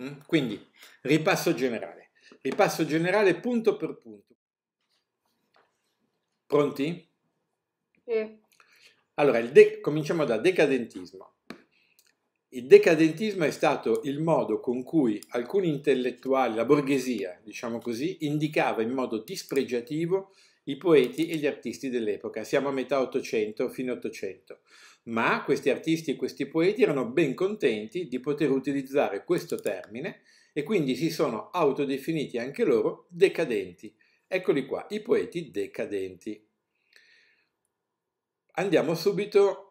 Mm? Quindi ripasso generale, ripasso generale punto per punto. Pronti? Sì. Allora, il cominciamo da decadentismo. Il decadentismo è stato il modo con cui alcuni intellettuali, la borghesia, diciamo così, indicava in modo dispregiativo i poeti e gli artisti dell'epoca. Siamo a metà 800, fine 800. Ma questi artisti e questi poeti erano ben contenti di poter utilizzare questo termine e quindi si sono autodefiniti anche loro decadenti. Eccoli qua, i poeti decadenti. Andiamo subito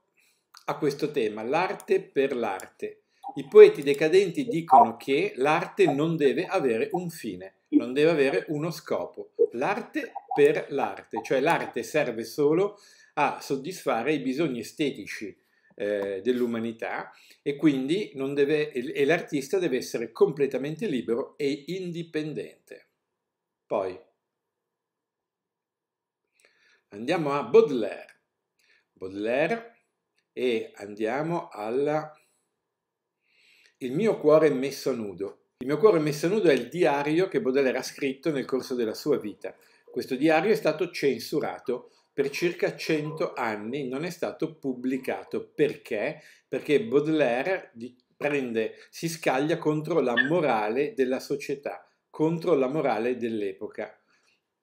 a questo tema, l'arte per l'arte. I poeti decadenti dicono che l'arte non deve avere un fine, non deve avere uno scopo. L'arte per l'arte, cioè l'arte serve solo a soddisfare i bisogni estetici eh, dell'umanità e quindi non deve, e l'artista deve essere completamente libero e indipendente. Poi andiamo a Baudelaire. Baudelaire e andiamo alla... Il mio cuore messo nudo. Il mio cuore messo nudo è il diario che Baudelaire ha scritto nel corso della sua vita. Questo diario è stato censurato per circa 100 anni, non è stato pubblicato. Perché? Perché Baudelaire prende, si scaglia contro la morale della società, contro la morale dell'epoca.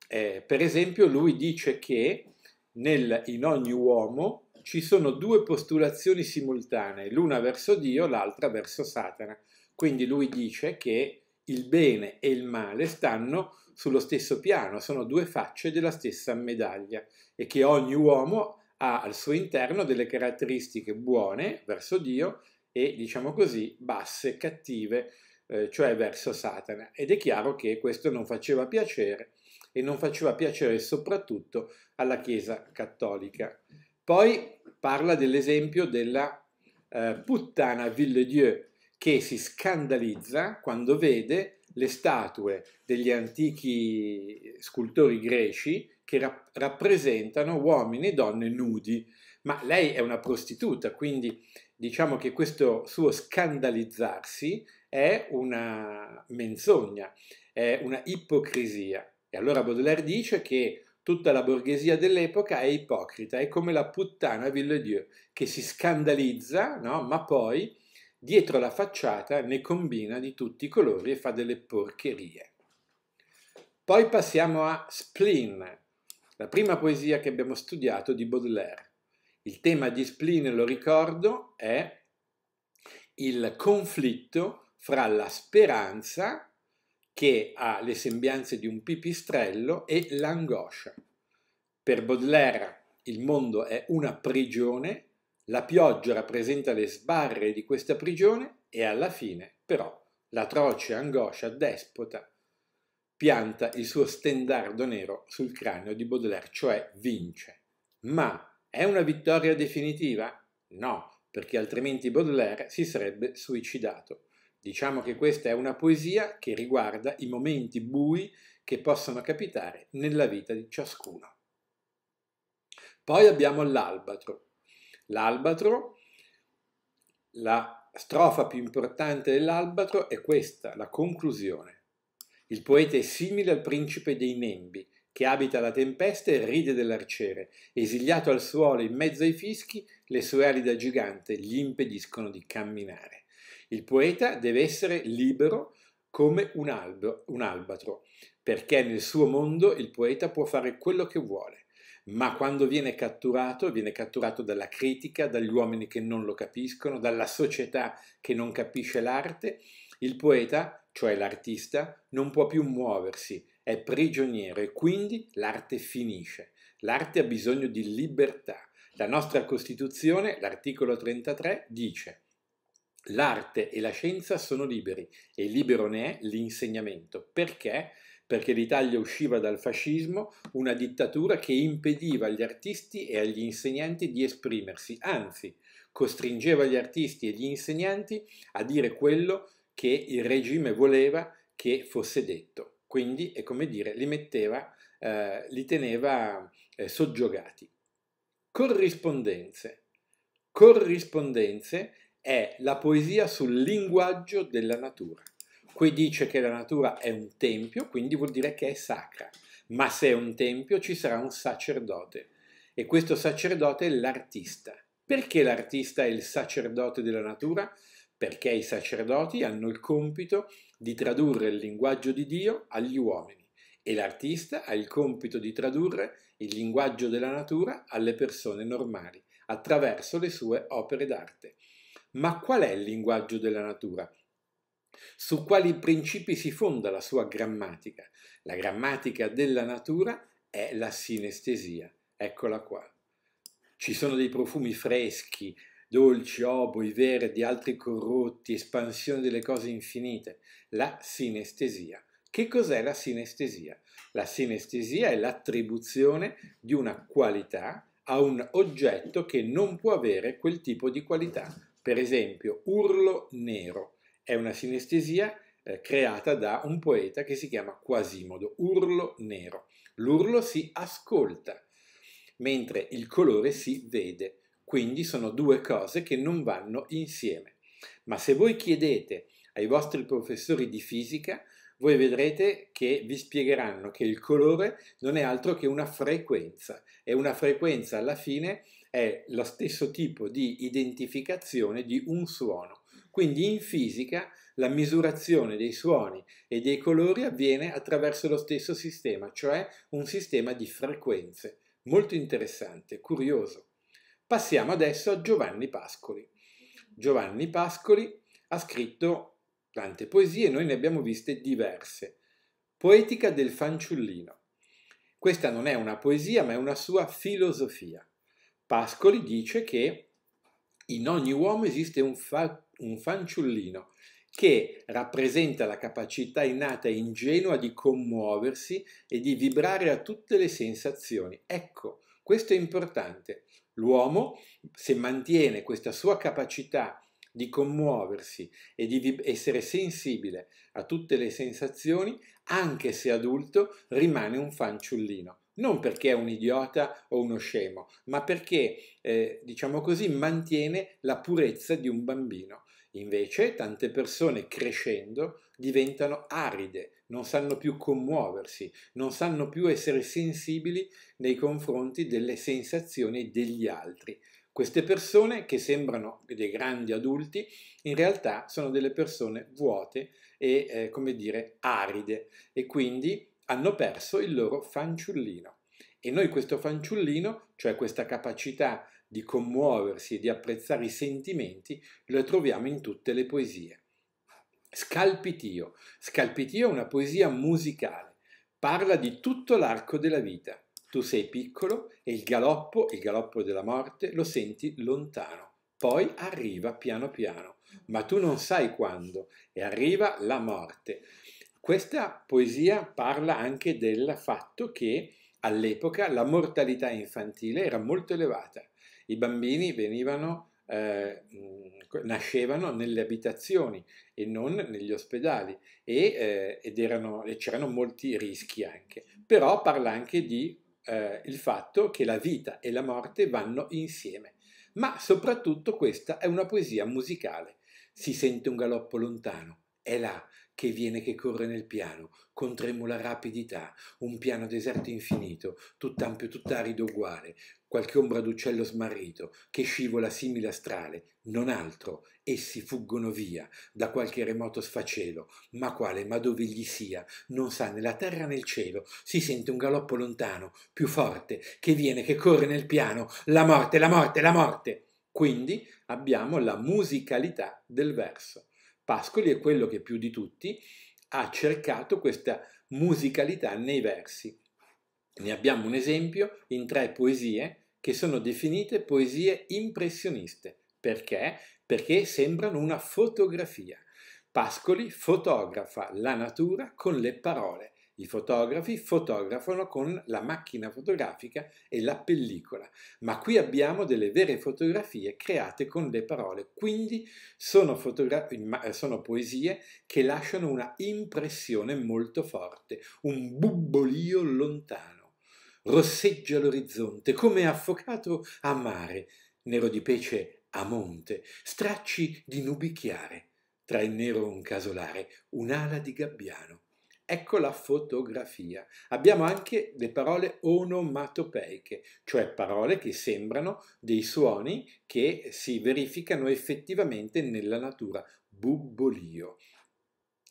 Eh, per esempio, lui dice che nel, in ogni uomo ci sono due postulazioni simultanee, l'una verso Dio, l'altra verso Satana. Quindi lui dice che il bene e il male stanno sullo stesso piano, sono due facce della stessa medaglia e che ogni uomo ha al suo interno delle caratteristiche buone verso Dio e, diciamo così, basse, cattive, eh, cioè verso Satana. Ed è chiaro che questo non faceva piacere e non faceva piacere soprattutto alla Chiesa cattolica. Poi parla dell'esempio della eh, puttana Villedieu che si scandalizza quando vede le statue degli antichi scultori greci che rap rappresentano uomini e donne nudi, ma lei è una prostituta, quindi diciamo che questo suo scandalizzarsi è una menzogna, è una ipocrisia. E allora Baudelaire dice che Tutta la borghesia dell'epoca è ipocrita, è come la puttana Villedieu che si scandalizza, no? ma poi dietro la facciata ne combina di tutti i colori e fa delle porcherie. Poi passiamo a Spleen, la prima poesia che abbiamo studiato di Baudelaire. Il tema di Spleen, lo ricordo, è il conflitto fra la speranza che ha le sembianze di un pipistrello e l'angoscia. Per Baudelaire il mondo è una prigione, la pioggia rappresenta le sbarre di questa prigione e alla fine, però, l'atroce angoscia despota pianta il suo stendardo nero sul cranio di Baudelaire, cioè vince. Ma è una vittoria definitiva? No, perché altrimenti Baudelaire si sarebbe suicidato. Diciamo che questa è una poesia che riguarda i momenti bui che possono capitare nella vita di ciascuno. Poi abbiamo l'albatro. L'albatro, la strofa più importante dell'albatro è questa, la conclusione. Il poeta è simile al principe dei nembi, che abita la tempesta e ride dell'arciere. Esiliato al suolo in mezzo ai fischi, le sue ali da gigante gli impediscono di camminare. Il poeta deve essere libero come un, albero, un albatro, perché nel suo mondo il poeta può fare quello che vuole ma quando viene catturato, viene catturato dalla critica, dagli uomini che non lo capiscono, dalla società che non capisce l'arte, il poeta, cioè l'artista, non può più muoversi, è prigioniero e quindi l'arte finisce. L'arte ha bisogno di libertà. La nostra Costituzione, l'articolo 33, dice L'arte e la scienza sono liberi e libero ne è l'insegnamento. Perché? Perché l'Italia usciva dal fascismo, una dittatura che impediva agli artisti e agli insegnanti di esprimersi, anzi costringeva gli artisti e gli insegnanti a dire quello che il regime voleva che fosse detto. Quindi, è come dire, li metteva, eh, li teneva eh, soggiogati. Corrispondenze. Corrispondenze è la poesia sul linguaggio della natura. Qui dice che la natura è un tempio, quindi vuol dire che è sacra, ma se è un tempio ci sarà un sacerdote e questo sacerdote è l'artista. Perché l'artista è il sacerdote della natura? Perché i sacerdoti hanno il compito di tradurre il linguaggio di Dio agli uomini e l'artista ha il compito di tradurre il linguaggio della natura alle persone normali attraverso le sue opere d'arte. Ma qual è il linguaggio della natura? Su quali principi si fonda la sua grammatica? La grammatica della natura è la sinestesia, eccola qua. Ci sono dei profumi freschi, dolci, oboi, verdi, altri corrotti, espansione delle cose infinite, la sinestesia. Che cos'è la sinestesia? La sinestesia è l'attribuzione di una qualità a un oggetto che non può avere quel tipo di qualità. Per esempio, Urlo Nero è una sinestesia eh, creata da un poeta che si chiama Quasimodo, Urlo Nero. L'urlo si ascolta, mentre il colore si vede. Quindi sono due cose che non vanno insieme. Ma se voi chiedete ai vostri professori di fisica, voi vedrete che vi spiegheranno che il colore non è altro che una frequenza e una frequenza alla fine è lo stesso tipo di identificazione di un suono. Quindi in fisica la misurazione dei suoni e dei colori avviene attraverso lo stesso sistema, cioè un sistema di frequenze. Molto interessante, curioso. Passiamo adesso a Giovanni Pascoli. Giovanni Pascoli ha scritto tante poesie, noi ne abbiamo viste diverse. Poetica del fanciullino. Questa non è una poesia, ma è una sua filosofia. Pascoli dice che in ogni uomo esiste un, fa, un fanciullino che rappresenta la capacità innata e ingenua di commuoversi e di vibrare a tutte le sensazioni. Ecco, questo è importante. L'uomo, se mantiene questa sua capacità di commuoversi e di essere sensibile a tutte le sensazioni, anche se adulto, rimane un fanciullino non perché è un idiota o uno scemo, ma perché, eh, diciamo così, mantiene la purezza di un bambino. Invece tante persone crescendo diventano aride, non sanno più commuoversi, non sanno più essere sensibili nei confronti delle sensazioni degli altri. Queste persone, che sembrano dei grandi adulti, in realtà sono delle persone vuote e, eh, come dire, aride e quindi hanno perso il loro fanciullino. E noi questo fanciullino, cioè questa capacità di commuoversi e di apprezzare i sentimenti, lo troviamo in tutte le poesie. Scalpitio. Scalpitio è una poesia musicale, parla di tutto l'arco della vita. Tu sei piccolo e il galoppo, il galoppo della morte, lo senti lontano, poi arriva piano piano, ma tu non sai quando e arriva la morte. Questa poesia parla anche del fatto che all'epoca la mortalità infantile era molto elevata. I bambini venivano, eh, nascevano nelle abitazioni e non negli ospedali e, eh, c'erano molti rischi anche. Però parla anche di eh, il fatto che la vita e la morte vanno insieme. Ma soprattutto questa è una poesia musicale. Si sente un galoppo lontano, è là, che viene che corre nel piano, con tremula rapidità, un piano deserto infinito, tutt'ampio, tutt'arido uguale, qualche ombra d'uccello smarrito, che scivola simile a strale, non altro, essi fuggono via, da qualche remoto sfacelo, ma quale, ma dove gli sia, non sa né la terra né il cielo, si sente un galoppo lontano, più forte, che viene, che corre nel piano, la morte, la morte, la morte! Quindi abbiamo la musicalità del verso. Pascoli è quello che più di tutti ha cercato questa musicalità nei versi. Ne abbiamo un esempio in tre poesie che sono definite poesie impressioniste. Perché? Perché sembrano una fotografia. Pascoli fotografa la natura con le parole i fotografi fotografano con la macchina fotografica e la pellicola, ma qui abbiamo delle vere fotografie create con le parole, quindi sono, sono poesie che lasciano una impressione molto forte, un bubbolio lontano. Rosseggia l'orizzonte come affocato a mare, nero di pece a monte, stracci di nubi chiare, tra il nero un casolare, un'ala di gabbiano Ecco la fotografia. Abbiamo anche le parole onomatopeiche, cioè parole che sembrano dei suoni che si verificano effettivamente nella natura. Bubbolio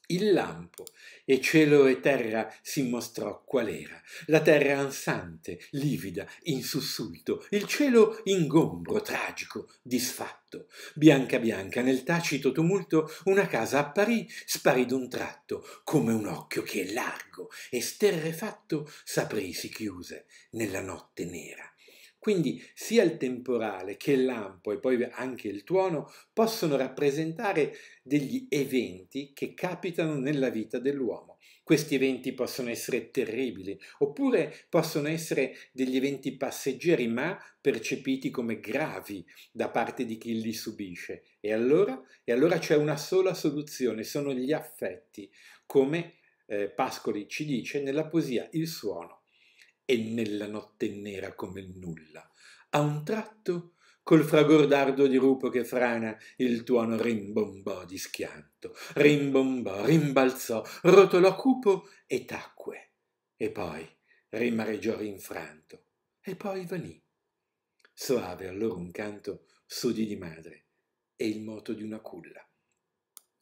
il lampo, e cielo e terra si mostrò qual era, la terra ansante, livida, in sussulto, il cielo ingombro, tragico, disfatto. Bianca bianca, nel tacito tumulto, una casa apparì, sparì d'un tratto, come un occhio che largo e sterrefatto s'aprì, si chiuse, nella notte nera quindi sia il temporale che il lampo e poi anche il tuono possono rappresentare degli eventi che capitano nella vita dell'uomo. Questi eventi possono essere terribili oppure possono essere degli eventi passeggeri ma percepiti come gravi da parte di chi li subisce. E allora? E allora c'è una sola soluzione, sono gli affetti, come eh, Pascoli ci dice nella poesia Il suono e nella notte nera come nulla. A un tratto, col fragordardo di rupo che frana, il tuono rimbombò di schianto, rimbombò, rimbalzò, rotolò cupo e tacque, e poi rimareggiò rinfranto, e poi vanì. Soave allora un canto sudì di madre e il moto di una culla.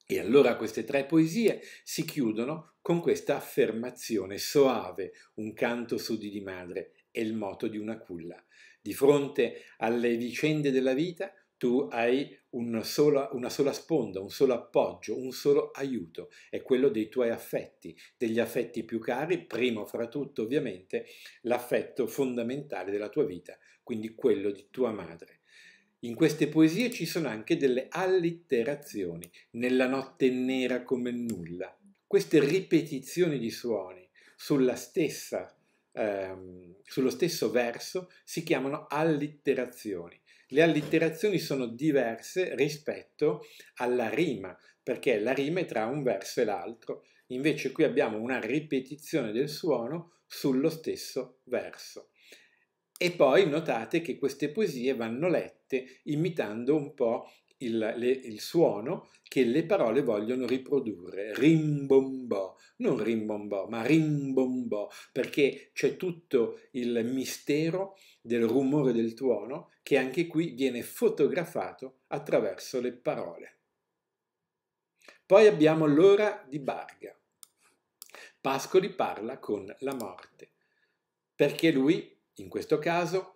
E allora queste tre poesie si chiudono con questa affermazione soave, un canto su di madre è il moto di una culla. Di fronte alle vicende della vita tu hai una sola, una sola sponda, un solo appoggio, un solo aiuto, è quello dei tuoi affetti, degli affetti più cari, primo fra tutto ovviamente l'affetto fondamentale della tua vita, quindi quello di tua madre. In queste poesie ci sono anche delle allitterazioni, nella notte nera come nulla. Queste ripetizioni di suoni sulla stessa, ehm, sullo stesso verso si chiamano allitterazioni. Le allitterazioni sono diverse rispetto alla rima, perché la rima è tra un verso e l'altro, invece qui abbiamo una ripetizione del suono sullo stesso verso. E poi notate che queste poesie vanno lette certe, imitando un po' il, le, il, suono che le parole vogliono riprodurre, rimbombò, non rimbombò, ma rimbombò, perché c'è tutto il mistero del rumore del tuono che anche qui viene fotografato attraverso le parole. Poi abbiamo l'ora di Barga. Pascoli parla con la morte, perché lui, in questo caso,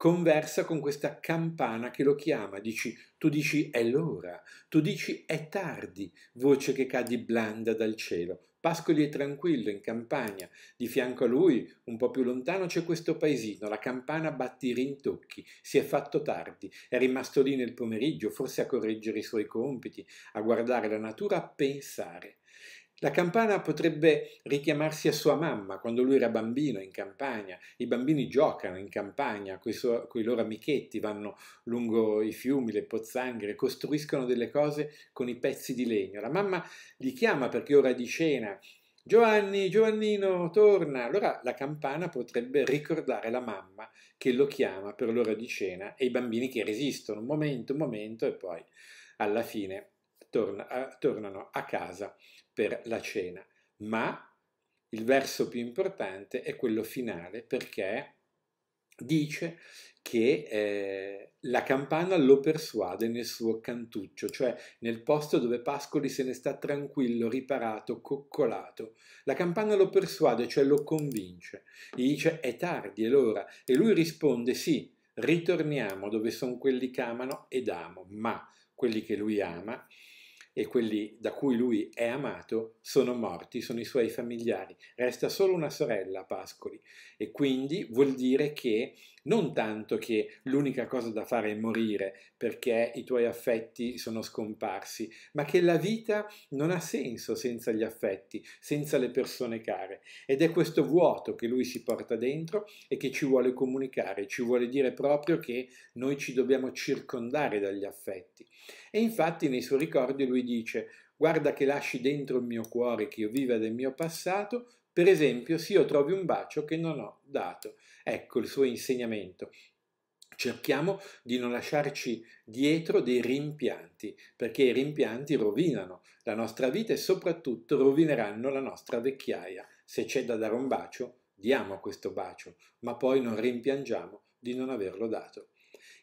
conversa con questa campana che lo chiama, dici, tu dici è l'ora, tu dici è tardi, voce che cadi blanda dal cielo. Pascoli è tranquillo in campagna, di fianco a lui, un po' più lontano, c'è questo paesino, la campana batte i rintocchi, si è fatto tardi, è rimasto lì nel pomeriggio, forse a correggere i suoi compiti, a guardare la natura, a pensare. La campana potrebbe richiamarsi a sua mamma quando lui era bambino in campagna. I bambini giocano in campagna con i loro amichetti, vanno lungo i fiumi, le pozzanghere, costruiscono delle cose con i pezzi di legno. La mamma li chiama perché è ora di cena. Giovanni, Giovannino, torna. Allora la campana potrebbe ricordare la mamma che lo chiama per l'ora di cena e i bambini che resistono un momento, un momento e poi alla fine torna, eh, tornano a casa per la cena, ma il verso più importante è quello finale perché dice che eh, la campana lo persuade nel suo cantuccio, cioè nel posto dove Pascoli se ne sta tranquillo, riparato, coccolato. La campana lo persuade, cioè lo convince. Gli dice è tardi, è l'ora. E lui risponde sì, ritorniamo dove sono quelli che amano ed amo, ma quelli che lui ama e quelli da cui lui è amato sono morti, sono i suoi familiari. Resta solo una sorella a Pascoli e quindi vuol dire che non tanto che eh. l'unica cosa da fare è morire perché i tuoi affetti sono scomparsi, ma che la vita non ha senso senza gli affetti, senza le persone care. Ed è questo vuoto che lui si porta dentro e che ci vuole comunicare, ci vuole dire proprio che noi ci dobbiamo circondare dagli affetti. E infatti nei suoi ricordi lui dice guarda che lasci dentro il mio cuore che io viva del mio passato per esempio, se io trovi un bacio che non ho dato. Ecco il suo insegnamento. Cerchiamo di non lasciarci dietro dei rimpianti, perché i rimpianti rovinano la nostra vita e soprattutto rovineranno la nostra vecchiaia. Se c'è da dare un bacio, diamo questo bacio, ma poi non rimpiangiamo di non averlo dato.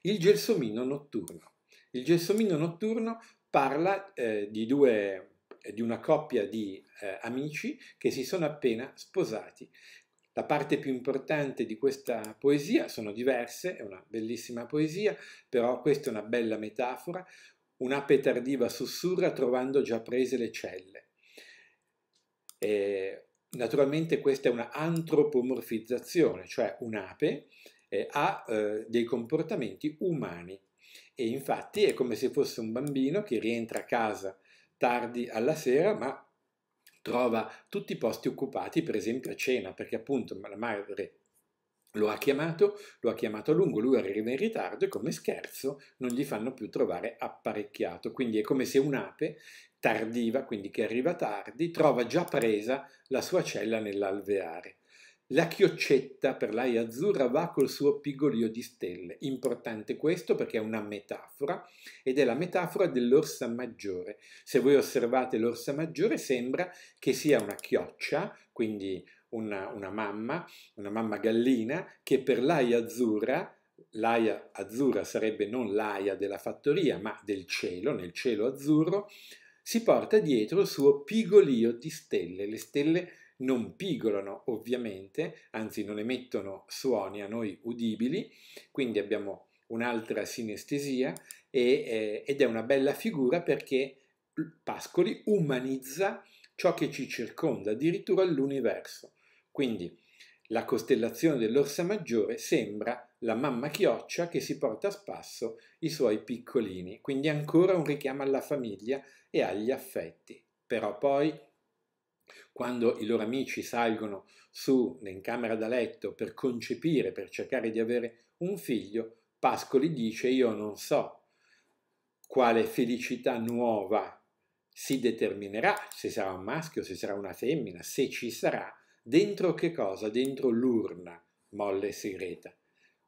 Il gelsomino notturno. Il gelsomino notturno parla eh, di due eh, di una coppia di eh, amici che si sono appena sposati. La parte più importante di questa poesia sono diverse, è una bellissima poesia, però questa è una bella metafora. Un'ape tardiva sussurra trovando già prese le celle. E, naturalmente questa è una antropomorfizzazione, cioè un'ape eh, ha eh, dei comportamenti umani e infatti è come se fosse un bambino che rientra a casa tardi alla sera, ma trova tutti i posti occupati, per esempio a cena, perché appunto la madre lo ha chiamato, lo ha chiamato a lungo, lui arriva in ritardo e come scherzo non gli fanno più trovare apparecchiato, quindi è come se un'ape tardiva, quindi che arriva tardi, trova già presa la sua cella nell'alveare. La chioccetta per l'aia azzurra va col suo pigolio di stelle. Importante questo perché è una metafora ed è la metafora dell'orsa maggiore. Se voi osservate l'orsa maggiore sembra che sia una chioccia, quindi una, una mamma, una mamma gallina, che per l'aia azzurra l'aia azzurra sarebbe non l'aia della fattoria, ma del cielo, nel cielo azzurro, si porta dietro il suo pigolio di stelle. Le stelle non pigolano ovviamente, anzi non emettono suoni a noi udibili, quindi abbiamo un'altra sinestesia e, eh, ed è una bella figura perché Pascoli umanizza ciò che ci circonda, addirittura l'universo. Quindi la costellazione dell'Orsa Maggiore sembra la mamma chioccia che si porta a spasso i suoi piccolini, quindi ancora un richiamo alla famiglia e agli affetti. Però poi quando i loro amici salgono su in camera da letto per concepire, per cercare di avere un figlio, Pascoli dice io non so quale felicità nuova si determinerà, se sarà un maschio, se sarà una femmina, se ci sarà, dentro che cosa? Dentro l'urna molle e segreta.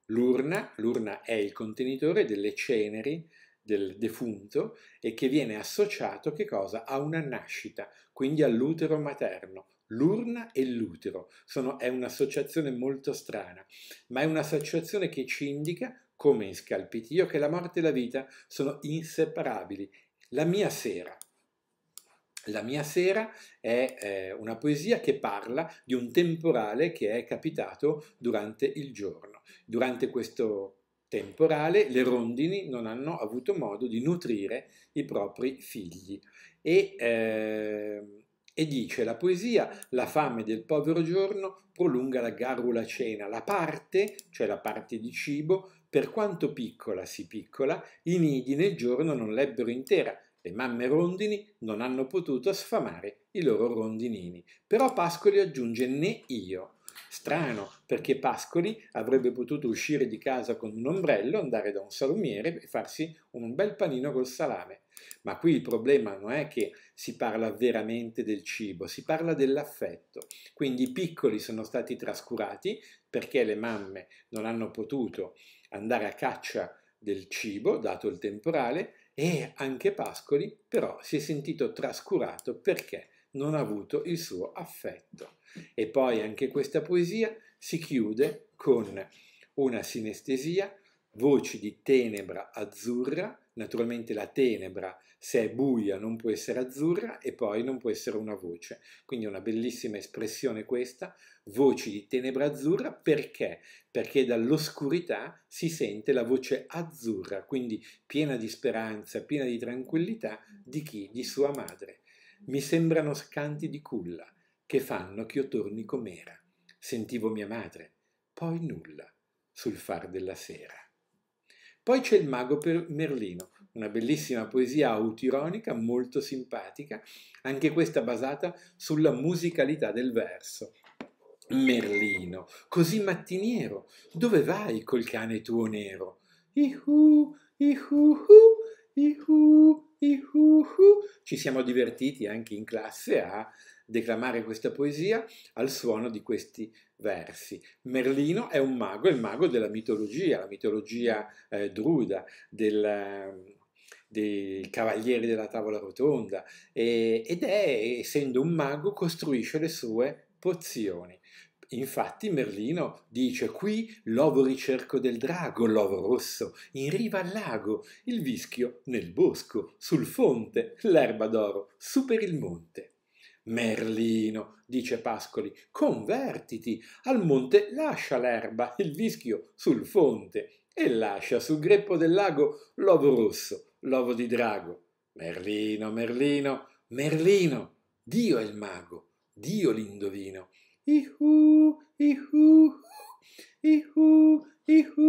L'urna, l'urna è il contenitore delle ceneri del defunto e che viene associato che cosa? a una nascita, quindi all'utero materno. L'urna e l'utero Sono, è un'associazione molto strana, ma è un'associazione che ci indica, come in Scalpitio, che la morte e la vita sono inseparabili. La mia sera, la mia sera è eh, una poesia che parla di un temporale che è capitato durante il giorno. Durante questo temporale, le rondini non hanno avuto modo di nutrire i propri figli. E, eh, e dice la poesia, la fame del povero giorno prolunga la garrula cena, la parte, cioè la parte di cibo, per quanto piccola si piccola, i nidi nel giorno non l'ebbero intera, le mamme rondini non hanno potuto sfamare i loro rondinini. Però Pascoli aggiunge né io Strano, perché Pascoli avrebbe potuto uscire di casa con un ombrello, andare da un salumiere e farsi un bel panino col salame. Ma qui il problema non è che si parla veramente del cibo, si parla dell'affetto. Quindi i piccoli sono stati trascurati perché le mamme non hanno potuto andare a caccia del cibo, dato il temporale, e anche Pascoli però si è sentito trascurato perché non ha avuto il suo affetto. E poi anche questa poesia si chiude con una sinestesia, voci di tenebra azzurra, naturalmente la tenebra se è buia non può essere azzurra e poi non può essere una voce. Quindi una bellissima espressione questa, voci di tenebra azzurra, perché? Perché dall'oscurità si sente la voce azzurra, quindi piena di speranza, piena di tranquillità di chi? Di sua madre mi sembrano scanti di culla, che fanno ch'io torni com'era. Sentivo mia madre, poi nulla, sul far della sera. Poi c'è il mago per Merlino, una bellissima poesia autironica molto simpatica, anche questa basata sulla musicalità del verso. Merlino, così mattiniero, dove vai col cane tuo nero? Ihu, ihu, ihu, ihu, ci siamo divertiti anche in classe a declamare questa poesia al suono di questi versi. Merlino è un mago, è il mago della mitologia, la mitologia eh, druida, del, dei cavalieri della tavola rotonda, e, ed è, essendo un mago, costruisce le sue pozioni. Infatti Merlino dice qui l'ovo ricerco del drago, l'ovo rosso, in riva al lago, il vischio nel bosco, sul fonte, l'erba d'oro, su per il monte. Merlino, dice Pascoli, convertiti, al monte lascia l'erba, il vischio sul fonte, e lascia sul greppo del lago l'ovo rosso, l'ovo di drago. Merlino, Merlino, Merlino, Dio è il mago, Dio l'indovino, ihu, ihu, ihu, ihu.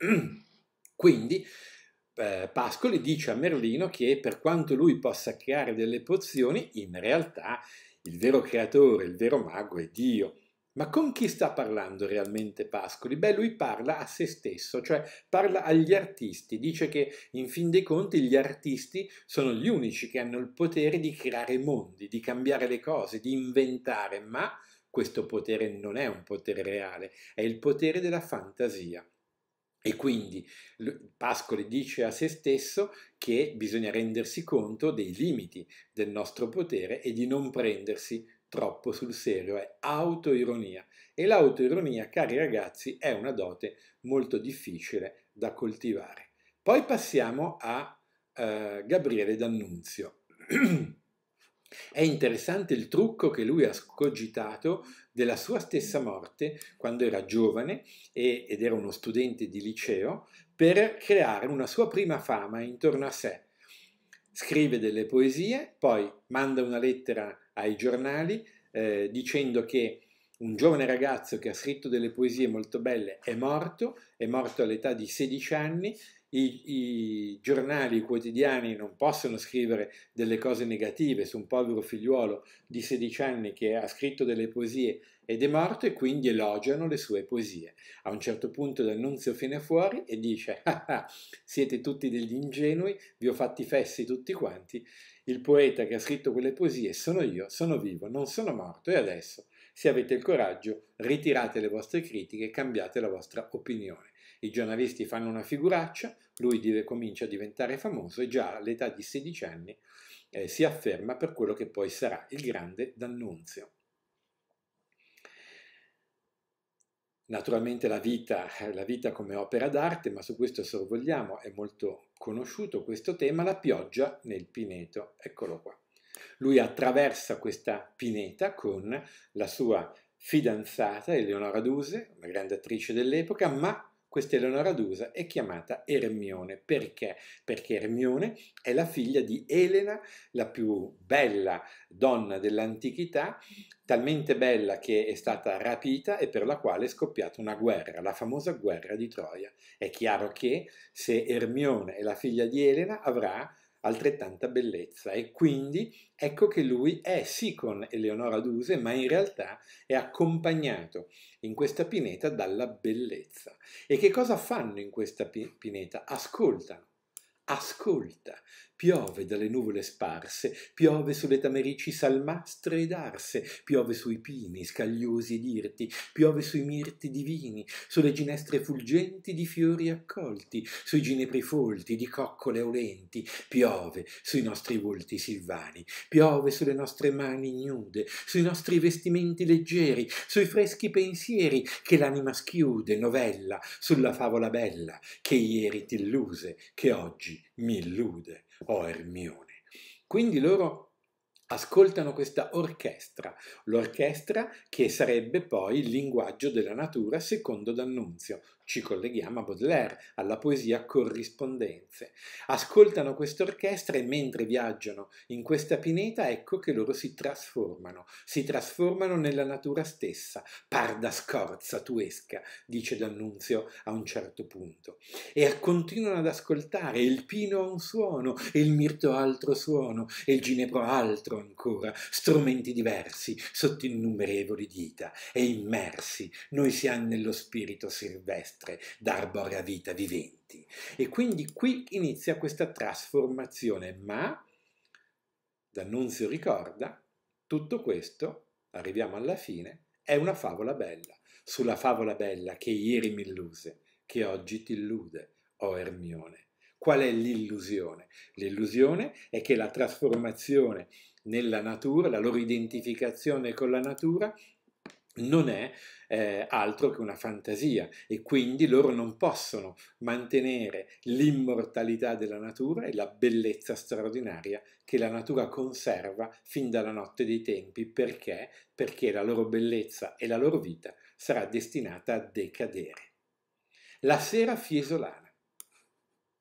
Quindi eh, Pascoli dice a Merlino che per quanto lui possa creare delle pozioni, in realtà il vero creatore, il vero mago è Dio. Ma con chi sta parlando realmente Pascoli? Beh, lui parla a se stesso, cioè parla agli artisti, dice che in fin dei conti gli artisti sono gli unici che hanno il potere di creare mondi, di cambiare le cose, di inventare, ma questo potere non è un potere reale, è il potere della fantasia. E quindi Pascoli dice a se stesso che bisogna rendersi conto dei limiti del nostro potere e di non prendersi troppo sul serio, è autoironia. E l'autoironia, cari ragazzi, è una dote molto difficile da coltivare. Poi passiamo a eh, Gabriele D'Annunzio. È interessante il trucco che lui ha scogitato della sua stessa morte quando era giovane e, ed era uno studente di liceo per creare una sua prima fama intorno a sé. Scrive delle poesie, poi manda una lettera ai giornali eh, dicendo che un giovane ragazzo che ha scritto delle poesie molto belle è morto, è morto all'età di 16 anni i, i giornali, i quotidiani non possono scrivere delle cose negative su un povero figliuolo di 16 anni che ha scritto delle poesie ed è morto e quindi elogiano le sue poesie. A un certo punto D'Annunzio viene fuori e dice ah, ah, siete tutti degli ingenui, vi ho fatti fessi tutti quanti, il poeta che ha scritto quelle poesie sono io, sono vivo, non sono morto e adesso, se avete il coraggio, ritirate le vostre critiche e cambiate la vostra opinione. I giornalisti fanno una figuraccia, lui deve, comincia a diventare famoso e già all'età di 16 anni eh, si afferma per quello che poi sarà il grande D'Annunzio. Naturalmente la vita, la vita come opera d'arte, ma su questo sorvogliamo, è molto conosciuto questo tema, la pioggia nel pineto, eccolo qua. Lui attraversa questa pineta con la sua fidanzata Eleonora Duse, una grande attrice dell'epoca, ma questa Eleonora d'Usa è chiamata Ermione perché? Perché Ermione è la figlia di Elena, la più bella donna dell'antichità, talmente bella che è stata rapita e per la quale è scoppiata una guerra, la famosa guerra di Troia. È chiaro che se Ermione è la figlia di Elena avrà altrettanta bellezza e quindi ecco che lui è sì con Eleonora Duse ma in realtà è accompagnato in questa pineta dalla bellezza. E che cosa fanno in questa pineta? Ascoltano, ascolta, Piove dalle nuvole sparse, piove sulle tamerici salmastre ed arse, piove sui pini scagliosi ed irti, piove sui mirti divini, sulle ginestre fulgenti di fiori accolti, sui ginepri folti di coccole olenti, piove sui nostri volti silvani, piove sulle nostre mani nude, sui nostri vestimenti leggeri, sui freschi pensieri che l'anima schiude, novella, sulla favola bella, che ieri ti illuse, che oggi mi illude, o oh Ermione. Quindi loro ascoltano questa orchestra, l'orchestra che sarebbe poi il linguaggio della natura secondo D'Annunzio, ci colleghiamo a Baudelaire, alla poesia corrispondenze. Ascoltano quest'orchestra e mentre viaggiano in questa pineta ecco che loro si trasformano, si trasformano nella natura stessa. Parda scorza tuesca, dice D'Annunzio a un certo punto. E continuano ad ascoltare, il pino ha un suono, il mirto altro suono, e il ginepro altro ancora, strumenti diversi, sotto innumerevoli dita, e immersi, noi siamo nello spirito silvestre terrestre d'arborea vita viventi. E quindi qui inizia questa trasformazione, ma D'Annunzio ricorda, tutto questo, arriviamo alla fine, è una favola bella, sulla favola bella che ieri mi illuse, che oggi ti illude, o oh Ermione. Qual è l'illusione? L'illusione è che la trasformazione nella natura, la loro identificazione con la natura, non è eh, altro che una fantasia e quindi loro non possono mantenere l'immortalità della natura e la bellezza straordinaria che la natura conserva fin dalla notte dei tempi perché? Perché la loro bellezza e la loro vita sarà destinata a decadere. La sera fiesolana.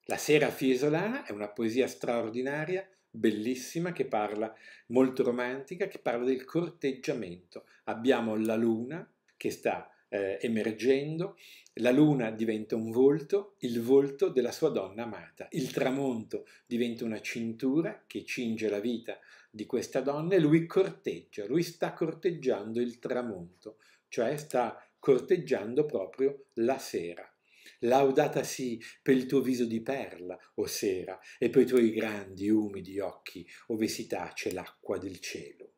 La sera fiesolana è una poesia straordinaria bellissima che parla, molto romantica, che parla del corteggiamento. Abbiamo la luna che sta eh, emergendo, la luna diventa un volto, il volto della sua donna amata, il tramonto diventa una cintura che cinge la vita di questa donna e lui corteggia, lui sta corteggiando il tramonto, cioè sta corteggiando proprio la sera laudata sì per il tuo viso di perla, o sera, e per i tuoi grandi, umidi occhi, ove si tace l'acqua del cielo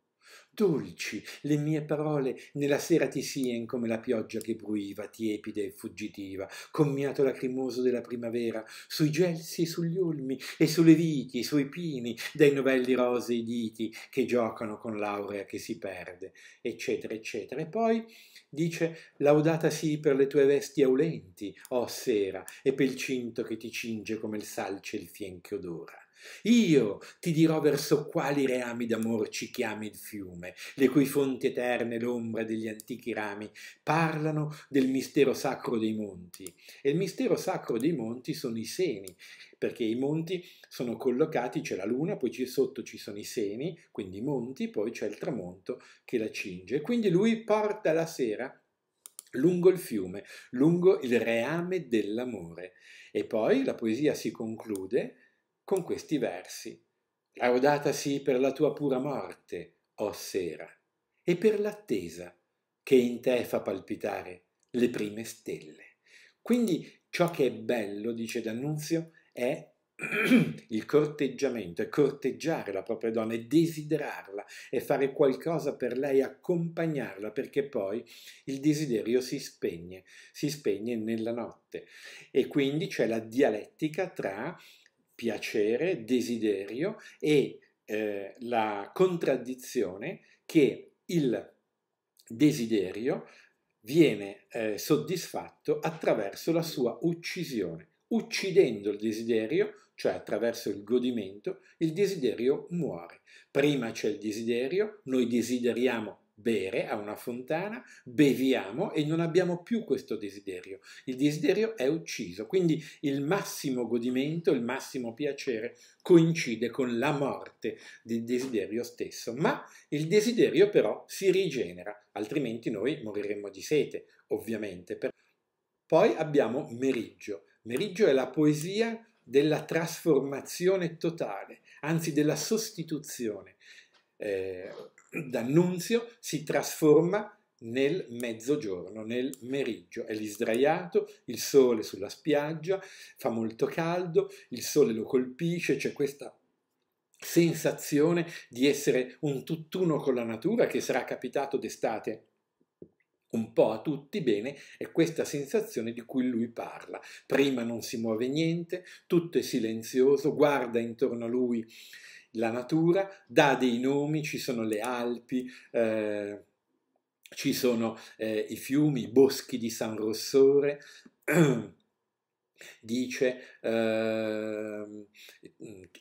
dolci le mie parole nella sera ti sien come la pioggia che bruiva, tiepida e fuggitiva, commiato lacrimoso della primavera, sui gelsi e sugli olmi e sulle viti, sui pini, dai novelli rosei diti che giocano con l'aurea che si perde, eccetera, eccetera. E poi dice laudata sì per le tue vesti aulenti, o oh sera, e per il cinto che ti cinge come il salce il fienche odora. Io ti dirò verso quali reami d'amor ci chiami il fiume, le cui fonti eterne l'ombra degli antichi rami parlano del mistero sacro dei monti. E il mistero sacro dei monti sono i seni, perché i monti sono collocati, c'è la luna, poi sotto ci sono i seni, quindi i monti, poi c'è il tramonto che la cinge. Quindi lui porta la sera lungo il fiume, lungo il reame dell'amore. E poi la poesia si conclude con questi versi. Laudata sì per la tua pura morte, o oh sera, e per l'attesa che in te fa palpitare le prime stelle. Quindi ciò che è bello, dice D'Annunzio, è il corteggiamento, è corteggiare la propria donna, è desiderarla, è fare qualcosa per lei, accompagnarla, perché poi il desiderio si spegne, si spegne nella notte. E quindi c'è la dialettica tra piacere, desiderio e eh, la contraddizione che il desiderio viene eh, soddisfatto attraverso la sua uccisione. Uccidendo il desiderio, cioè attraverso il godimento, il desiderio muore. Prima c'è il desiderio, noi desideriamo bere a una fontana, beviamo e non abbiamo più questo desiderio. Il desiderio è ucciso, quindi il massimo godimento, il massimo piacere coincide con la morte del desiderio stesso, ma il desiderio però si rigenera, altrimenti noi moriremmo di sete, ovviamente. Poi abbiamo Meriggio. Meriggio è la poesia della trasformazione totale, anzi della sostituzione. Eh, D'annunzio si trasforma nel mezzogiorno, nel meriggio. È lì sdraiato, il sole sulla spiaggia, fa molto caldo, il sole lo colpisce, c'è questa sensazione di essere un tutt'uno con la natura che sarà capitato d'estate un po' a tutti bene, è questa sensazione di cui lui parla. Prima non si muove niente, tutto è silenzioso, guarda intorno a lui la natura, dà dei nomi, ci sono le Alpi, eh, ci sono eh, i fiumi, i boschi di San Rossore, dice eh,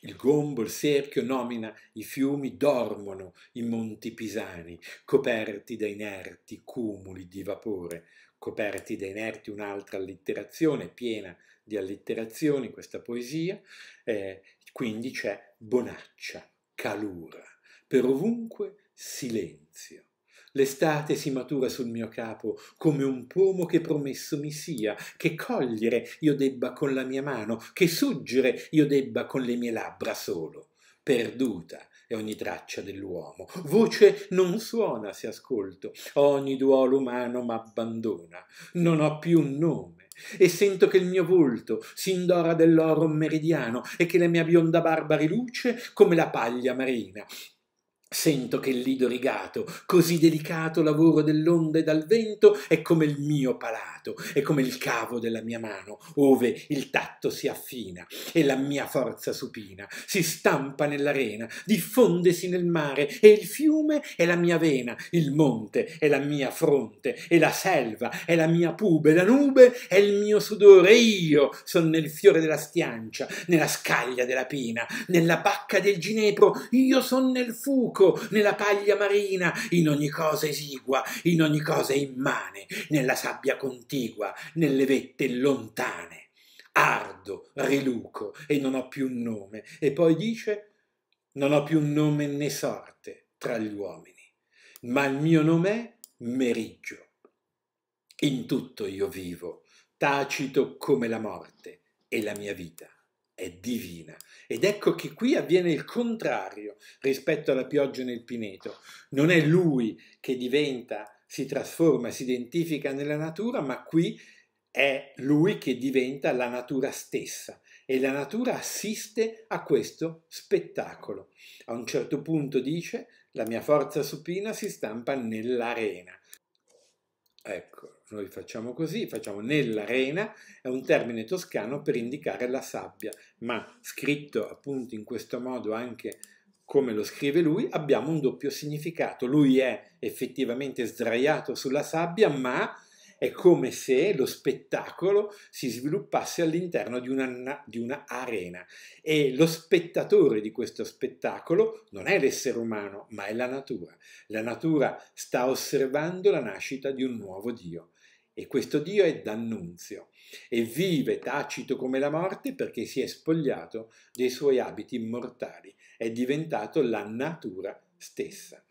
il gombo, il cerchio nomina i fiumi, dormono i monti pisani, coperti da inerti cumuli di vapore, coperti da inerti un'altra allitterazione, piena di allitterazioni questa poesia, eh, quindi c'è bonaccia, calura, per ovunque silenzio. L'estate si matura sul mio capo come un pomo che promesso mi sia, che cogliere io debba con la mia mano, che suggere io debba con le mie labbra solo. Perduta, e ogni traccia dell'uomo. Voce non suona se ascolto, ogni duolo umano m'abbandona. Non ho più un nome e sento che il mio volto s'indora dell'oro meridiano e che la mia bionda barba riluce come la paglia marina Sento che il lido rigato, così delicato lavoro dell'onda e dal vento, è come il mio palato, è come il cavo della mia mano, ove il tatto si affina e la mia forza supina si stampa nell'arena, diffondesi nel mare e il fiume è la mia vena, il monte è la mia fronte e la selva è la mia pube, la nube è il mio sudore e io sono nel fiore della stiancia, nella scaglia della pina, nella bacca del ginepro, io sono nel fuoco buco, nella paglia marina, in ogni cosa esigua, in ogni cosa immane, nella sabbia contigua, nelle vette lontane. Ardo, riluco e non ho più un nome. E poi dice: Non ho più nome né sorte tra gli uomini, ma il mio nome è Meriggio. In tutto io vivo, tacito come la morte e la mia vita è divina. Ed ecco che qui avviene il contrario rispetto alla pioggia nel pineto. Non è lui che diventa, si trasforma, si identifica nella natura, ma qui è lui che diventa la natura stessa e la natura assiste a questo spettacolo. A un certo punto dice la mia forza supina si stampa nell'arena. Ecco, noi facciamo così, facciamo nell'arena, è un termine toscano per indicare la sabbia, ma scritto appunto in questo modo anche come lo scrive lui, abbiamo un doppio significato. Lui è effettivamente sdraiato sulla sabbia, ma è come se lo spettacolo si sviluppasse all'interno di una, di una, arena e lo spettatore di questo spettacolo non è l'essere umano, ma è la natura. La natura sta osservando la nascita di un nuovo Dio. E questo Dio è D'Annunzio e vive tacito come la morte perché si è spogliato dei suoi abiti mortali, è diventato la natura stessa.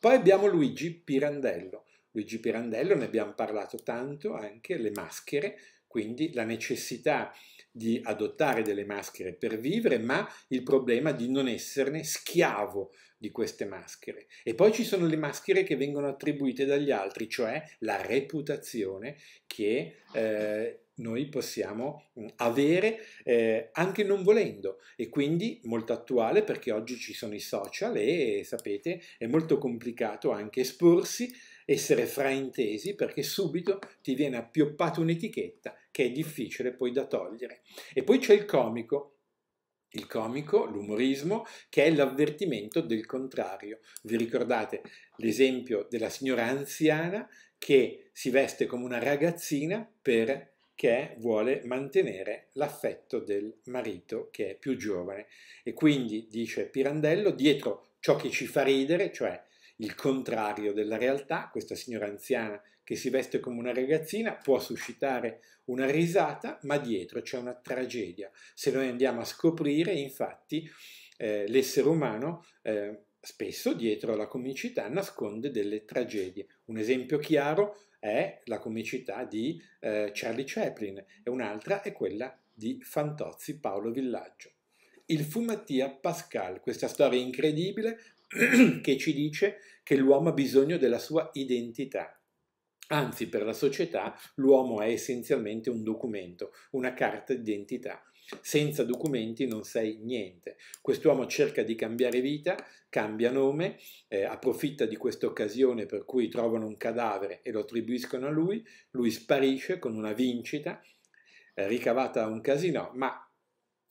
Poi abbiamo Luigi Pirandello. Luigi Pirandello, ne abbiamo parlato tanto anche, le maschere, quindi la necessità di adottare delle maschere per vivere, ma il problema di non esserne schiavo di queste maschere. E poi ci sono le maschere che vengono attribuite dagli altri, cioè la reputazione che eh, noi possiamo mm, avere eh, anche non volendo e quindi molto attuale perché oggi ci sono i social e sapete è molto complicato anche esporsi essere fraintesi perché subito ti viene appioppata un'etichetta che è difficile poi da togliere. E poi c'è il comico, il comico, l'umorismo, che è l'avvertimento del contrario. Vi ricordate l'esempio della signora anziana che si veste come una ragazzina perché vuole mantenere l'affetto del marito che è più giovane. E quindi, dice Pirandello, dietro ciò che ci fa ridere, cioè il contrario della realtà, questa signora anziana che si veste come una ragazzina può suscitare una risata, ma dietro c'è una tragedia. Se noi andiamo a scoprire, infatti, eh, l'essere umano eh, spesso dietro alla comicità nasconde delle tragedie. Un esempio chiaro è la comicità di eh, Charlie Chaplin e un'altra è quella di Fantozzi Paolo Villaggio. Il fu Mattia Pascal, questa storia incredibile che ci dice che l'uomo ha bisogno della sua identità. Anzi, per la società l'uomo è essenzialmente un documento, una carta d'identità. Senza documenti non sei niente. Quest'uomo cerca di cambiare vita, cambia nome, eh, approfitta di questa occasione per cui trovano un cadavere e lo attribuiscono a lui, lui sparisce con una vincita eh, ricavata da un casino, ma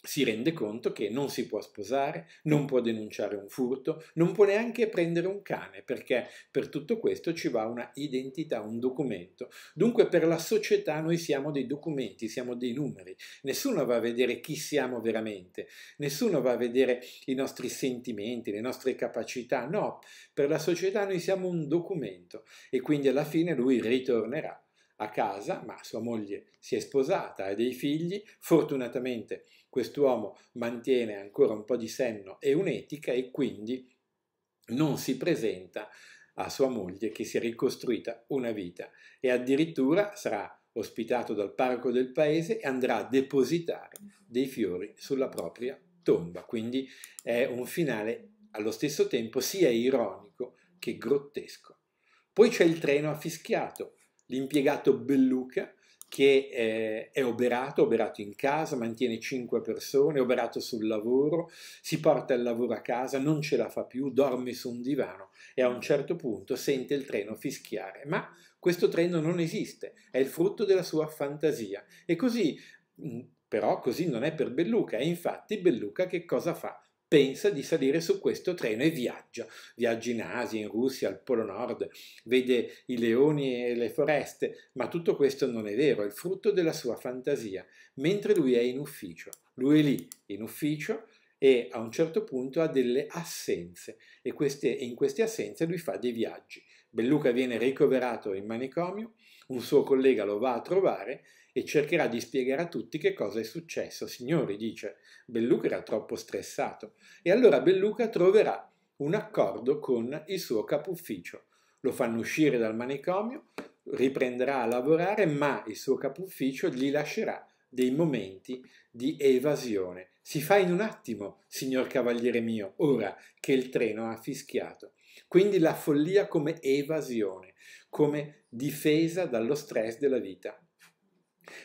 si rende conto che non si può sposare, non può denunciare un furto, non può neanche prendere un cane, perché per tutto questo ci va una identità, un documento. Dunque per la società noi siamo dei documenti, siamo dei numeri, nessuno va a vedere chi siamo veramente, nessuno va a vedere i nostri sentimenti, le nostre capacità, no, per la società noi siamo un documento e quindi alla fine lui ritornerà a casa, ma sua moglie si è sposata, ha dei figli, fortunatamente quest'uomo mantiene ancora un po' di senno e un'etica e quindi non si presenta a sua moglie che si è ricostruita una vita e addirittura sarà ospitato dal parco del paese e andrà a depositare dei fiori sulla propria tomba. Quindi è un finale allo stesso tempo sia ironico che grottesco. Poi c'è il treno affischiato, l'impiegato Belluca che eh, è oberato, oberato in casa, mantiene cinque persone, oberato sul lavoro, si porta il lavoro a casa, non ce la fa più, dorme su un divano e a un certo punto sente il treno fischiare. Ma questo treno non esiste, è il frutto della sua fantasia. E così, mm, però così non è per Belluca, e infatti Belluca che cosa fa? pensa di salire su questo treno e viaggia. Viaggia in Asia, in Russia, al Polo Nord, vede i leoni e le foreste, ma tutto questo non è vero, è il frutto della sua fantasia, mentre lui è in ufficio. Lui è lì, in ufficio, e a un certo punto ha delle assenze e queste, in queste assenze lui fa dei viaggi. Belluca viene ricoverato in manicomio, un suo collega lo va a trovare e cercherà di spiegare a tutti che cosa è successo. Signori, dice, Belluca era troppo stressato e allora Belluca troverà un accordo con il suo capo ufficio. Lo fanno uscire dal manicomio, riprenderà a lavorare, ma il suo capo ufficio gli lascerà dei momenti di evasione. Si fa in un attimo, signor cavaliere mio, ora che il treno ha fischiato. Quindi la follia come evasione, come difesa dallo stress della vita.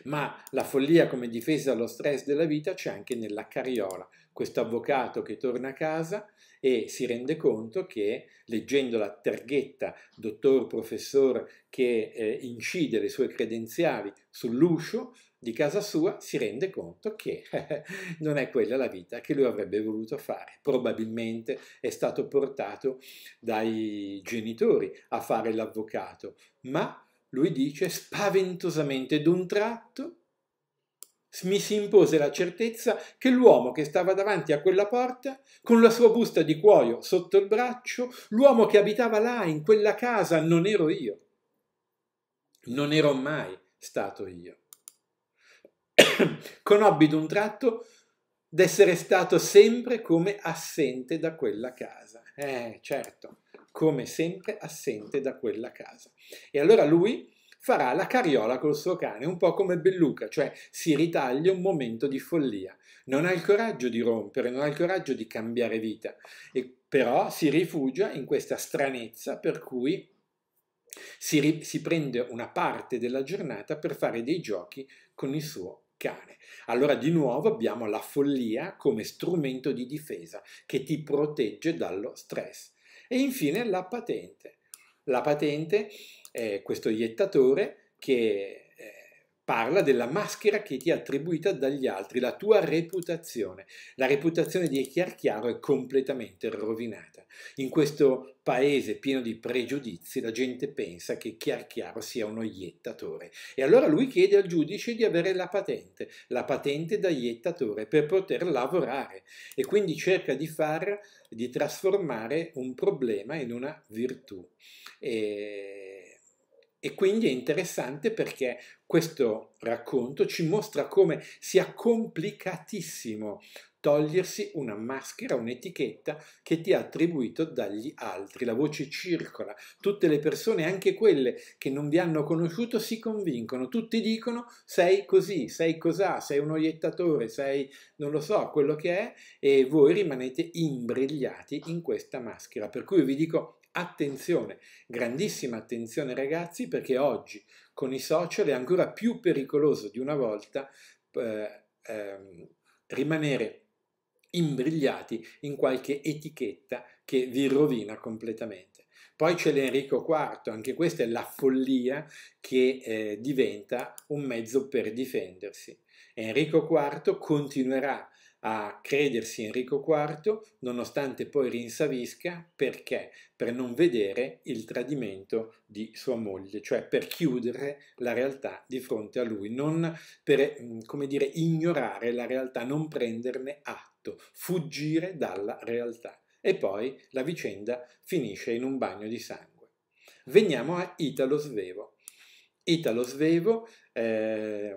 Ma la follia come difesa dallo stress della vita c'è anche nella carriola, questo avvocato che torna a casa e si rende conto che leggendo la targhetta dottor professor che eh, incide le sue credenziali sull'uscio di casa sua, si rende conto che non è quella la vita che lui avrebbe voluto fare. Probabilmente è stato portato dai genitori a fare l'avvocato, ma lui dice spaventosamente d'un tratto mi si impose la certezza che l'uomo che stava davanti a quella porta, con la sua busta di cuoio sotto il braccio, l'uomo che abitava là, in quella casa, non ero io. Non ero mai stato io. Conobbi d'un tratto d'essere stato sempre come assente da quella casa. Eh, certo, come sempre assente da quella casa. E allora lui farà la cariola col suo cane, un po' come Belluca, cioè si ritaglia un momento di follia. Non ha il coraggio di rompere, non ha il coraggio di cambiare vita, e però si rifugia in questa stranezza per cui si, si prende una parte della giornata per fare dei giochi con il suo cane. Allora di nuovo abbiamo la follia come strumento di difesa che ti protegge dallo stress. E infine la patente. La patente è questo iettatore che eh, parla della maschera che ti è attribuita dagli altri, la tua reputazione. La reputazione di Chiarchiaro è completamente rovinata. In questo paese pieno di pregiudizi la gente pensa che Chiarchiaro sia uno iettatore e allora lui chiede al giudice di avere la patente, la patente da iettatore per poter lavorare e quindi cerca di far, di trasformare un problema in una virtù. E... E quindi è interessante perché questo racconto ci mostra come sia complicatissimo togliersi una maschera, un'etichetta che ti è attribuito dagli altri. La voce circola, tutte le persone, anche quelle che non vi hanno conosciuto, si convincono, tutti dicono sei così, sei cos'ha, sei un oiettatore, sei non lo so, quello che è e voi rimanete imbrigliati in questa maschera. Per cui vi dico attenzione, grandissima attenzione ragazzi, perché oggi con i social è ancora più pericoloso di una volta eh, ehm, rimanere imbrigliati in qualche etichetta che vi rovina completamente. Poi c'è l'Enrico IV, anche questa è la follia che eh, diventa un mezzo per difendersi. Enrico IV continuerà a credersi Enrico IV, nonostante poi rinsavisca perché? Per non vedere il tradimento di sua moglie, cioè per chiudere la realtà di fronte a lui, non per, mm, come dire, ignorare la realtà, non prenderne atto, fuggire dalla realtà. E poi la vicenda finisce in un bagno di sangue. Veniamo a Italo Svevo. Italo Svevo... Eh,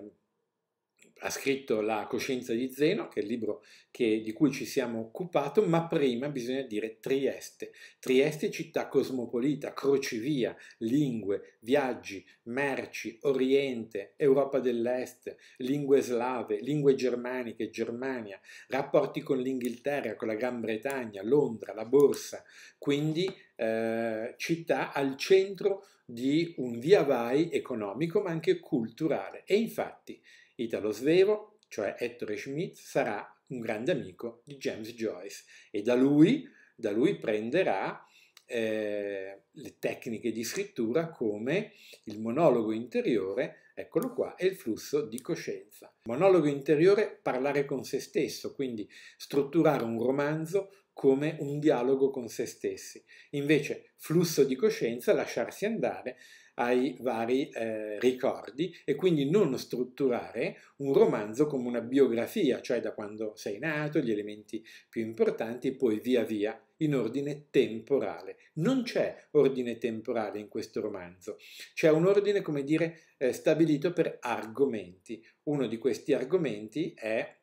ha scritto La coscienza di Zeno, che è il libro che, di cui ci siamo occupati, ma prima bisogna dire Trieste. Trieste città cosmopolita, crocevia, lingue, viaggi, merci, Oriente, Europa dell'Est, lingue slave, lingue germaniche, Germania, rapporti con l'Inghilterra, con la Gran Bretagna, Londra, la Borsa, quindi eh, città al centro di un via vai economico ma anche culturale. E infatti Italo Svevo, cioè Ettore Schmidt, sarà un grande amico di James Joyce e da lui, da lui prenderà eh, le tecniche di scrittura come il monologo interiore, eccolo qua, e il flusso di coscienza. Monologo interiore, parlare con se stesso, quindi strutturare un romanzo come un dialogo con se stessi. Invece flusso di coscienza, lasciarsi andare, ai vari eh, ricordi e quindi non strutturare un romanzo come una biografia, cioè da quando sei nato, gli elementi più importanti e poi via via in ordine temporale. Non c'è ordine temporale in questo romanzo, c'è un ordine, come dire, eh, stabilito per argomenti. Uno di questi argomenti è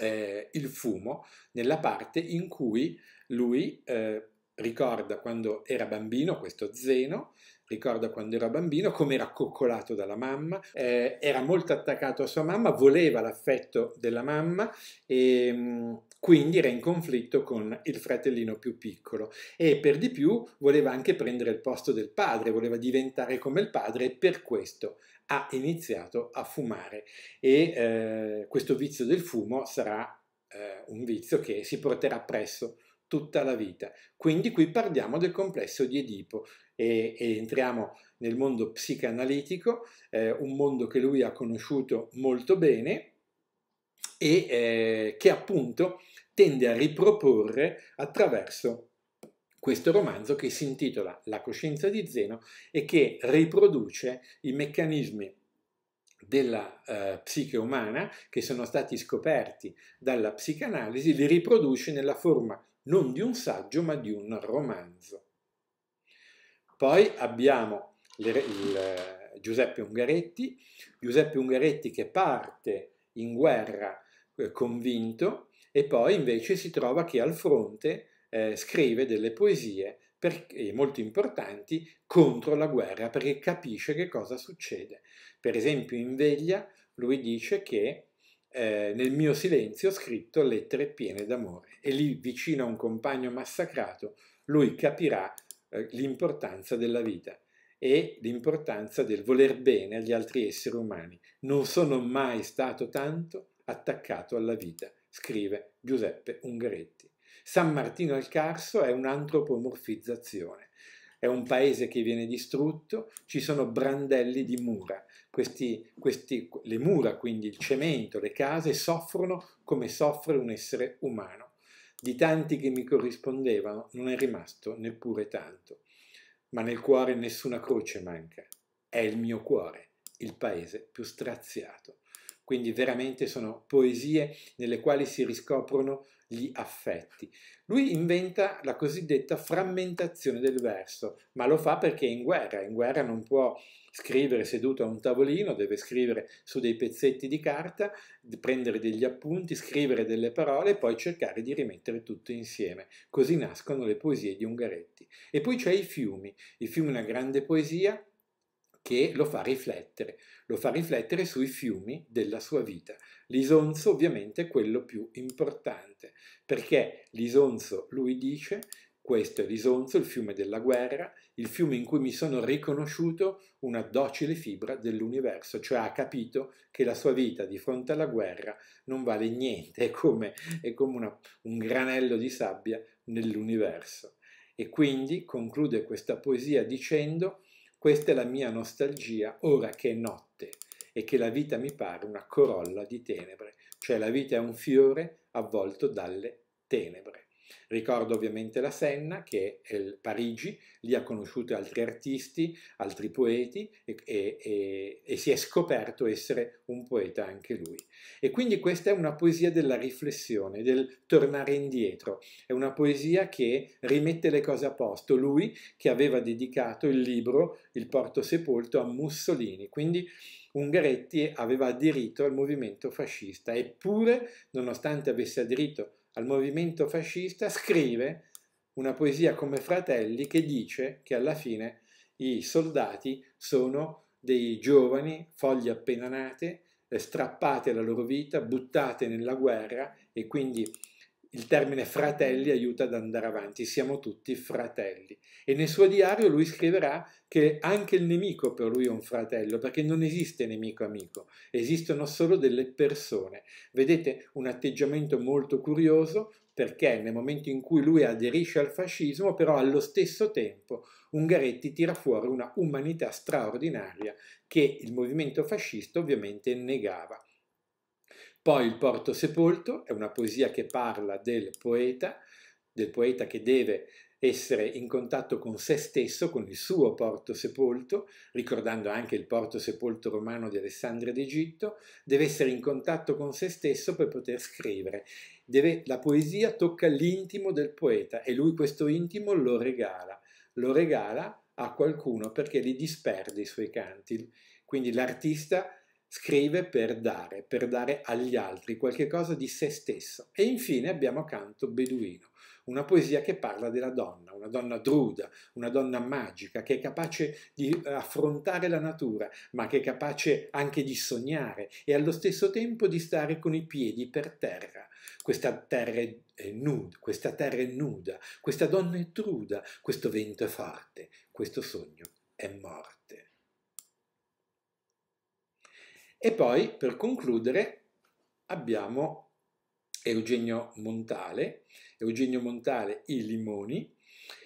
eh, il fumo, nella parte in cui lui eh, ricorda quando era bambino questo zeno, ricorda quando era bambino, come era coccolato dalla mamma, eh, era molto attaccato a sua mamma, voleva l'affetto della mamma e ehm, quindi era in conflitto con il fratellino più piccolo e per di più voleva anche prendere il posto del padre, voleva diventare come il padre e per questo ha iniziato a fumare e eh, questo vizio del fumo sarà eh, un vizio che si porterà presso tutta la vita. Quindi qui parliamo del complesso di Edipo, e, e entriamo nel mondo psicanalitico, eh, un mondo che lui ha conosciuto molto bene e eh, che appunto tende a riproporre attraverso questo romanzo che si intitola La coscienza di Zeno e che riproduce i meccanismi della eh, psiche umana che sono stati scoperti dalla psicanalisi, li riproduce nella forma non di un saggio ma di un romanzo. Poi abbiamo le, il, eh, Giuseppe Ungaretti, Giuseppe Ungaretti che parte in guerra eh, convinto e poi invece si trova che al fronte eh, scrive delle poesie per, eh, molto importanti contro la guerra perché capisce che cosa succede. Per esempio in Veglia lui dice che eh, nel mio silenzio ho scritto lettere piene d'amore e lì vicino a un compagno massacrato lui capirà eh, l'importanza della vita e l'importanza del voler bene agli altri esseri umani. Non sono mai stato tanto attaccato alla vita, scrive Giuseppe Ungaretti. San Martino al Carso è un'antropomorfizzazione. È un paese che viene distrutto, ci sono brandelli di mura. Questi, questi, le mura, quindi il cemento, le case, soffrono come soffre un essere umano. Di tanti che mi corrispondevano non è rimasto neppure tanto, ma nel cuore nessuna croce manca. È il mio cuore, il paese più straziato. Quindi veramente sono poesie nelle quali si riscoprono gli affetti. Lui inventa la cosiddetta frammentazione del verso, ma lo fa perché è in guerra, in guerra non può scrivere seduto a un tavolino, deve scrivere su dei pezzetti di carta, prendere degli appunti, scrivere delle parole e poi cercare di rimettere tutto insieme. Così nascono le poesie di Ungaretti. E poi c'è I fiumi, I fiumi è una grande poesia che lo fa riflettere, lo fa riflettere sui fiumi della sua vita. L'Isonzo ovviamente è quello più importante, perché l'Isonzo, lui dice, questo è l'Isonzo, il fiume della guerra, il fiume in cui mi sono riconosciuto una docile fibra dell'universo, cioè ha capito che la sua vita di fronte alla guerra non vale niente, è come, è come una, un granello di sabbia nell'universo. E quindi conclude questa poesia dicendo questa è la mia nostalgia ora che è notte e che la vita mi pare una corolla di tenebre, cioè la vita è un fiore avvolto dalle tenebre. Ricordo ovviamente la Senna, che è il Parigi, lì ha conosciuto altri artisti, altri poeti e, e, e, e si è scoperto essere un poeta anche lui. E quindi questa è una poesia della riflessione, del tornare indietro, è una poesia che rimette le cose a posto. Lui che aveva dedicato il libro Il Porto Sepolto a Mussolini, quindi Ungaretti aveva aderito al movimento fascista, eppure, nonostante avesse aderito al movimento fascista, scrive una poesia come Fratelli che dice che alla fine i soldati sono dei giovani, foglie appena nate, strappate la loro vita, buttate nella guerra e quindi il termine fratelli aiuta ad andare avanti, siamo tutti fratelli. E nel suo diario lui scriverà che anche il nemico per lui è un fratello, perché non esiste nemico amico, esistono solo delle persone. Vedete un atteggiamento molto curioso perché nel momento in cui lui aderisce al fascismo, però allo stesso tempo Ungaretti tira fuori una umanità straordinaria che il movimento fascista ovviamente negava. Poi Il porto sepolto è una poesia che parla del poeta, del poeta che deve essere in contatto con se stesso, con il suo porto sepolto, ricordando anche il porto sepolto romano di Alessandria d'Egitto, deve essere in contatto con se stesso per poter scrivere. Deve, la poesia tocca l'intimo del poeta e lui questo intimo lo regala, lo regala a qualcuno perché li disperde i suoi canti. Quindi l'artista scrive per dare, per dare agli altri qualche cosa di se stesso. E infine abbiamo canto Beduino, una poesia che parla della donna, una donna druda, una donna magica, che è capace di eh, affrontare la natura, ma che è capace anche di sognare e allo stesso tempo di stare con i piedi per terra. Questa terra è nuda, questa terra è nuda, questa donna è truda, questo vento è forte, questo sogno è morte. E poi, per concludere, abbiamo Eugenio Montale, Eugenio Montale I Limoni.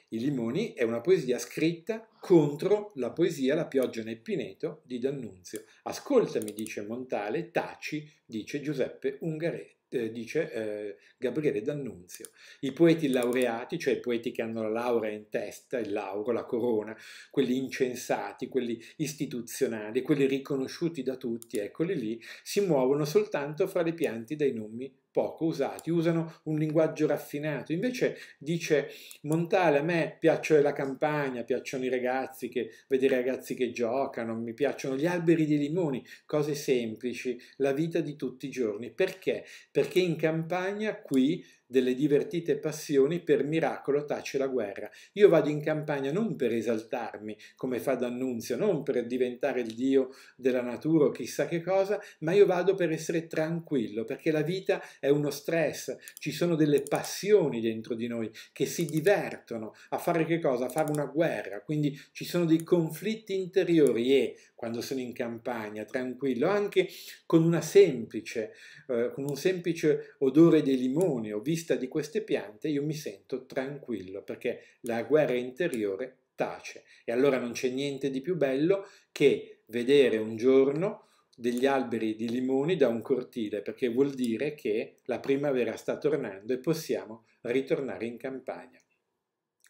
I Limoni è una poesia scritta contro la poesia La pioggia nel pineto di D'Annunzio. Ascoltami, dice Montale, taci, dice Giuseppe Ungaretti. Eh, dice eh, Gabriele D'Annunzio. I poeti laureati, cioè i poeti che hanno la laurea in testa, il lauro, la corona, quelli incensati, quelli istituzionali, quelli riconosciuti da tutti, eccoli lì, si muovono soltanto fra le piante dai nomi poco usati, usano un linguaggio raffinato. Invece dice Montale, a me piacciono la campagna, piacciono i regali, ragazzi, che, vedere ragazzi che giocano, mi piacciono gli alberi di limoni, cose semplici, la vita di tutti i giorni. Perché? Perché in campagna qui delle divertite passioni, per miracolo tace la guerra. Io vado in campagna non per esaltarmi, come fa D'Annunzio, non per diventare il dio della natura o chissà che cosa, ma io vado per essere tranquillo, perché la vita è uno stress, ci sono delle passioni dentro di noi che si divertono a fare che cosa? A fare una guerra, quindi ci sono dei conflitti interiori e quando sono in campagna, tranquillo, anche con, semplice, eh, con un semplice odore di limone, ho visto vista di queste piante io mi sento tranquillo perché la guerra interiore tace e allora non c'è niente di più bello che vedere un giorno degli alberi di limoni da un cortile perché vuol dire che la primavera sta tornando e possiamo ritornare in campagna.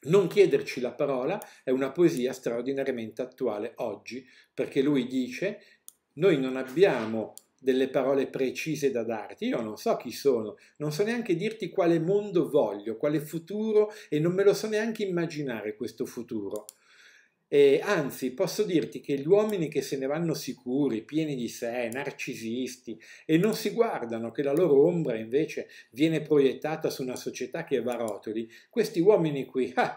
Non chiederci la parola è una poesia straordinariamente attuale oggi perché lui dice noi non abbiamo delle parole precise da darti, io non so chi sono, non so neanche dirti quale mondo voglio, quale futuro e non me lo so neanche immaginare questo futuro. E anzi, posso dirti che gli uomini che se ne vanno sicuri, pieni di sé, narcisisti, e non si guardano che la loro ombra invece viene proiettata su una società che va a rotoli, questi uomini qui ah,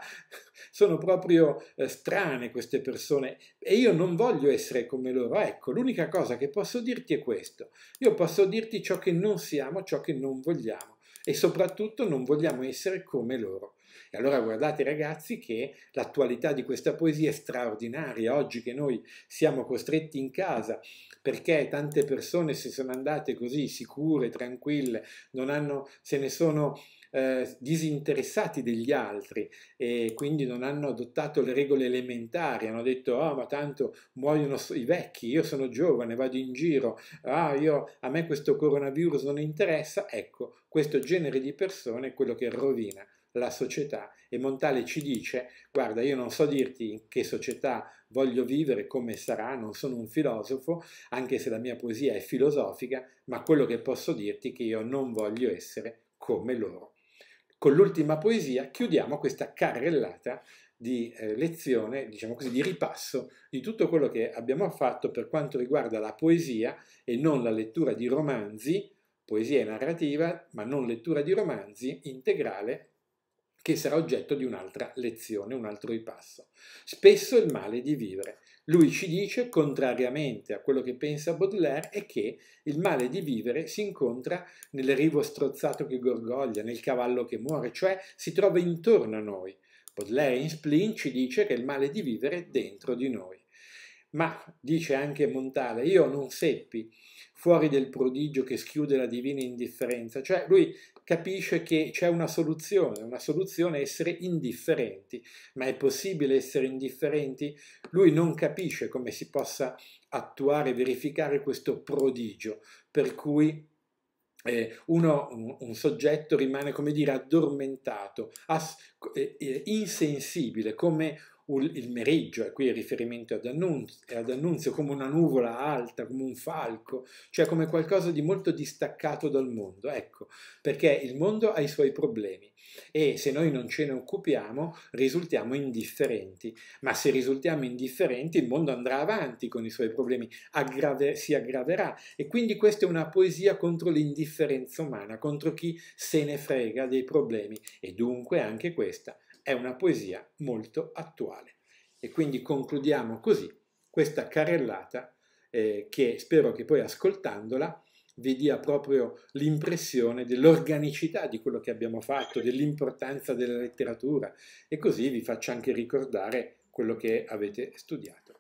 sono proprio eh, strane queste persone e io non voglio essere come loro. Ecco, l'unica cosa che posso dirti è questo. Io posso dirti ciò che non siamo, ciò che non vogliamo e soprattutto non vogliamo essere come loro. E allora guardate ragazzi che l'attualità di questa poesia è straordinaria, oggi che noi siamo costretti in casa perché tante persone si sono andate così sicure, tranquille, hanno, se ne sono eh, disinteressati degli altri e quindi non hanno adottato le regole elementari, hanno detto ah oh, ma tanto muoiono i vecchi, io sono giovane, vado in giro, ah io, a me questo coronavirus non interessa, ecco questo genere di persone è quello che rovina la società e Montale ci dice guarda io non so dirti in che società voglio vivere, come sarà, non sono un filosofo, anche se la mia poesia è filosofica, ma quello che posso dirti è che io non voglio essere come loro. Con l'ultima poesia chiudiamo questa carrellata di eh, lezione, diciamo così, di ripasso di tutto quello che abbiamo fatto per quanto riguarda la poesia e non la lettura di romanzi, poesia e narrativa, ma non lettura di romanzi integrale che sarà oggetto di un'altra lezione, un altro ripasso. Spesso il male di vivere. Lui ci dice, contrariamente a quello che pensa Baudelaire, è che il male di vivere si incontra nel rivo strozzato che gorgoglia, nel cavallo che muore, cioè si trova intorno a noi. Baudelaire in Splin ci dice che il male di vivere è dentro di noi. Ma, dice anche Montale, io non seppi fuori del prodigio che schiude la divina indifferenza, cioè lui capisce che c'è una soluzione, una soluzione è essere indifferenti, ma è possibile essere indifferenti? Lui non capisce come si possa attuare, verificare questo prodigio, per cui eh, uno, un, un, soggetto rimane, come dire, addormentato, as, eh, eh, insensibile, come il meriggio, e qui il riferimento ad Annunzio, ad Annunzio, come una nuvola alta, come un falco, cioè come qualcosa di molto distaccato dal mondo, ecco, perché il mondo ha i suoi problemi e se noi non ce ne occupiamo risultiamo indifferenti, ma se risultiamo indifferenti il mondo andrà avanti con i suoi problemi, aggrave, si aggraverà e quindi questa è una poesia contro l'indifferenza umana, contro chi se ne frega dei problemi e dunque anche questa è una poesia molto attuale. E quindi concludiamo così questa carrellata eh, che spero che poi ascoltandola vi dia proprio l'impressione dell'organicità di quello che abbiamo fatto, dell'importanza della letteratura e così vi faccia anche ricordare quello che avete studiato.